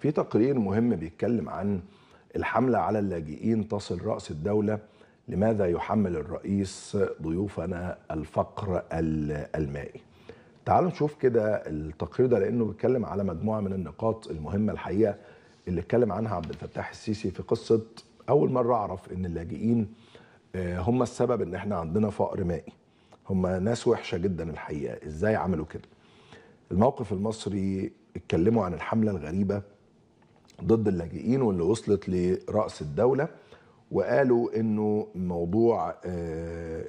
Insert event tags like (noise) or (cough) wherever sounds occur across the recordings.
في تقرير مهم بيتكلم عن الحملة على اللاجئين تصل رأس الدولة لماذا يحمل الرئيس ضيوفنا الفقر المائي تعالوا نشوف كده التقرير ده لأنه بيتكلم على مجموعة من النقاط المهمة الحقيقة اللي اتكلم عنها عبد الفتاح السيسي في قصة أول مرة أعرف إن اللاجئين آه، هم السبب إن إحنا عندنا فقر مائي هم ناس وحشة جدا الحقيقة إزاي عملوا كده الموقف المصري اتكلموا عن الحملة الغريبة ضد اللاجئين واللي وصلت لرأس الدولة وقالوا انه موضوع آه،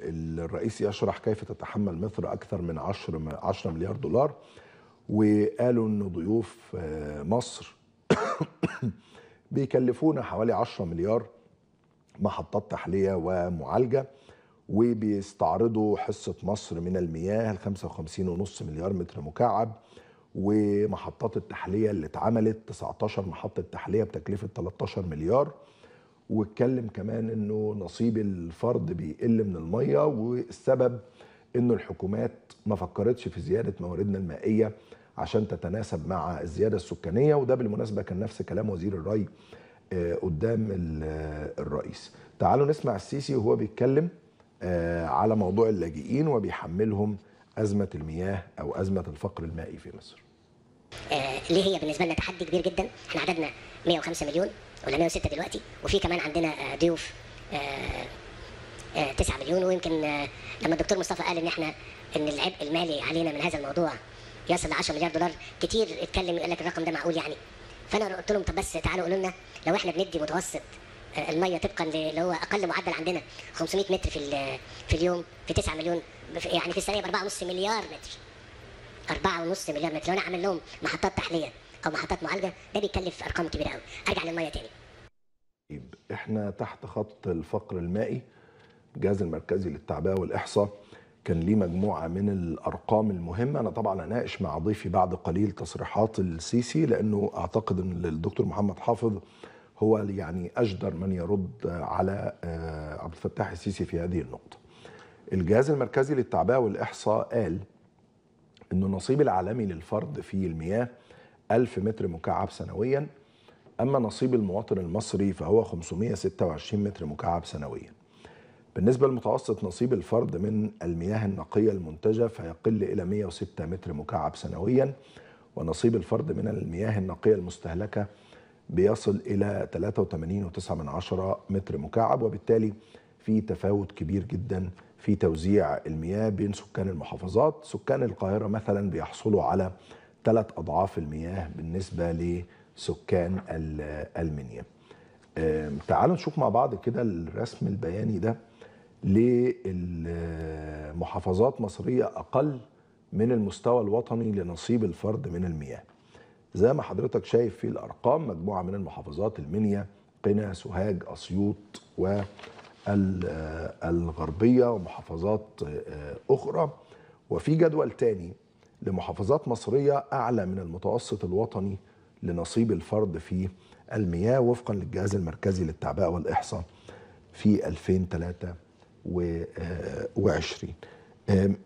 الرئيس يشرح كيف تتحمل مصر اكثر من 10 10 مليار دولار وقالوا ان ضيوف آه، مصر (coughs) بيكلفونا حوالي 10 مليار محطات تحليه ومعالجه وبيستعرضوا حصه مصر من المياه 55.5 مليار متر مكعب ومحطات التحليه اللي اتعملت 19 محطه تحليه بتكلفه 13 مليار واتكلم كمان انه نصيب الفرد بيقل من الميه والسبب انه الحكومات ما فكرتش في زياده مواردنا المائيه عشان تتناسب مع الزياده السكانيه وده بالمناسبه كان نفس كلام وزير الري آه، قدام آه، الرئيس تعالوا نسمع السيسي وهو بيتكلم آه، على موضوع اللاجئين وبيحملهم ازمه المياه او ازمه الفقر المائي في مصر. آه ليه هي بالنسبه لنا تحدي كبير جدا، احنا عددنا 105 مليون ولا 106 دلوقتي وفي كمان عندنا آه، ضيوف 9 آه، آه، مليون ويمكن لما الدكتور مصطفى قال ان احنا ان العبء المالي علينا من هذا الموضوع يصل ل 10 مليار دولار كتير اتكلم يقول لك الرقم ده معقول يعني فانا قلت لهم طب بس تعالوا قولوا لنا لو احنا بندي متوسط الميه طبقا اللي هو اقل معدل عندنا 500 متر في في اليوم في 9 مليون يعني في السنه ب 4.5 مليار متر 4.5 مليار متر لو انا عامل لهم محطات تحليه او محطات معالجه ده بيكلف ارقام كبيره قوي ارجع للميه تاني طيب، احنا تحت خط الفقر المائي الجهاز المركزي للتعبئه والاحصاء كان ليه مجموعه من الارقام المهمه انا طبعا اناقش مع ضيفي بعد قليل تصريحات السيسي لانه اعتقد ان الدكتور محمد حافظ هو يعني أجدر من يرد على آه، عبد الفتاح السيسي في هذه النقطة الجهاز المركزي للتعبئة والإحصاء قال أن النصيب العالمي للفرد في المياه 1000 متر مكعب سنويا أما نصيب المواطن المصري فهو 526 متر مكعب سنويا بالنسبة لمتوسط نصيب الفرد من المياه النقية المنتجة فيقل إلى 106 متر مكعب سنويا ونصيب الفرد من المياه النقية المستهلكة بيصل إلى 83.9 متر مكعب وبالتالي في تفاوت كبير جدا في توزيع المياه بين سكان المحافظات سكان القاهرة مثلا بيحصلوا على ثلاث أضعاف المياه بالنسبة لسكان المنيا تعالوا نشوف مع بعض كده الرسم البياني ده للمحافظات مصرية أقل من المستوى الوطني لنصيب الفرد من المياه زي ما حضرتك شايف في الارقام مجموعه من المحافظات المنيا قنا سوهاج اسيوط والغربيه آه، ومحافظات آه، اخرى وفي جدول تاني لمحافظات مصريه اعلى من المتوسط الوطني لنصيب الفرد في المياه وفقا للجهاز المركزي للتعبئه والاحصاء في 2023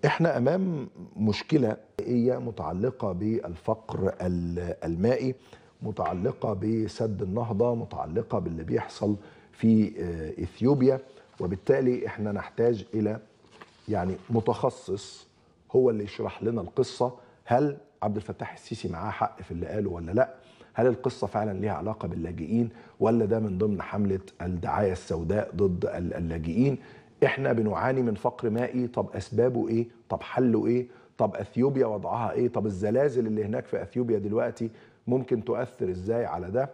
احنا امام مشكله هي متعلقه بالفقر المائي متعلقه بسد النهضه متعلقه باللي بيحصل في آه، اثيوبيا وبالتالي احنا نحتاج الى يعني متخصص هو اللي يشرح لنا القصه هل عبد الفتاح السيسي معاه حق في اللي قاله ولا لا هل القصة فعلا ليها علاقة باللاجئين ولا ده من ضمن حملة الدعاية السوداء ضد اللاجئين احنا بنعاني من فقر مائي طب اسبابه ايه طب حله ايه طب اثيوبيا وضعها ايه طب الزلازل اللي هناك في اثيوبيا دلوقتي ممكن تؤثر ازاي على ده